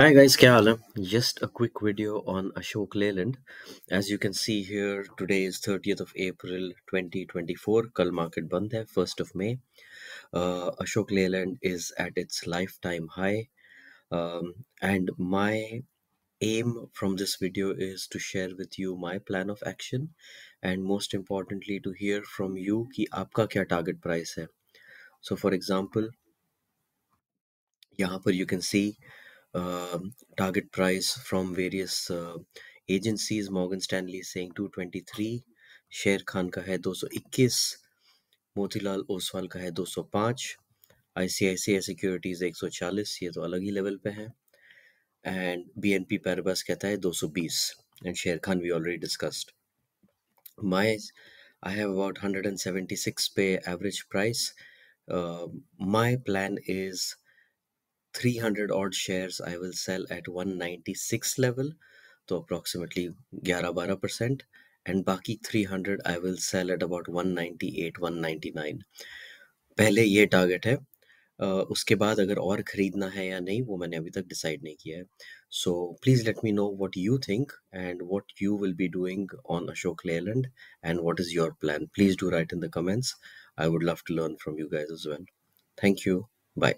Hi guys, kya Just a quick video on Ashok Leyland. As you can see here, today is 30th of April 2024. Kal market band hai, 1st of May. Uh, Ashok Leyland is at its lifetime high. Um, and my aim from this video is to share with you my plan of action and most importantly to hear from you ki aapka kya target price hai. So for example, yahan par you can see Um, target price from various uh, agencies morgan stanley is saying 223 शेर खान का है 221 मोतीलाल ओसवाल का है 205 ICICI securities 140 ये तो अलग ही level पे है एंड बीएनपी पैरबस कहता है 220 एंड शेर खान we already discussed my I have about 176 पे average price my plan is 300 odd shares i will sell at 196 level so approximately 11 percent and baki 300 i will sell at about 198 199 pehle ye target hai uh, uske baad agar aur hai ya nahi decide nahi kiya so please let me know what you think and what you will be doing on ashok leyland and what is your plan please do write in the comments i would love to learn from you guys as well thank you bye